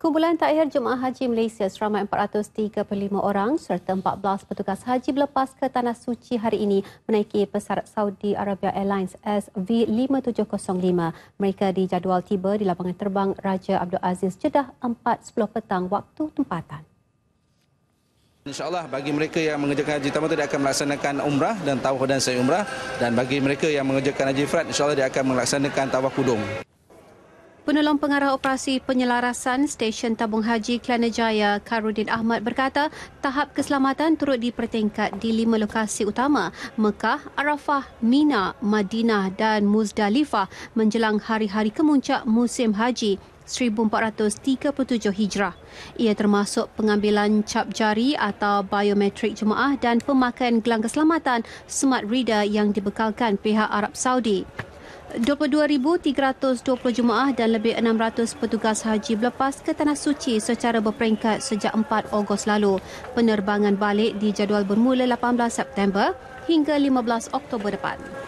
Kumpulan takhir Jemaah Haji Malaysia seramai 435 orang serta 14 petugas haji berlepas ke Tanah Suci hari ini menaiki pesawat Saudi Arabia Airlines SV5705. Mereka dijadual tiba di lapangan terbang Raja Abdul Aziz Jeddah 4.10 petang waktu tempatan. InsyaAllah bagi mereka yang mengerjakan haji tamu tidak akan melaksanakan umrah dan tawaf dan sa'i umrah dan bagi mereka yang mengerjakan haji frat insyaAllah dia akan melaksanakan tawaf kudung. Penolong Pengarah Operasi Penyelarasan Stesen Tabung Haji Kelana Jaya Karudin Ahmad berkata tahap keselamatan turut dipertingkat di lima lokasi utama Mekah, Arafah, Mina, Madinah dan Muzdalifah menjelang hari-hari kemuncak musim haji 1437 Hijrah. Ia termasuk pengambilan cap jari atau biometrik jemaah dan pemakaian gelang keselamatan smart reader yang dibekalkan pihak Arab Saudi. 22,320 jemaah dan lebih 600 petugas haji berlepas ke Tanah Suci secara berperingkat sejak 4 Ogos lalu. Penerbangan balik dijadual bermula 18 September hingga 15 Oktober depan.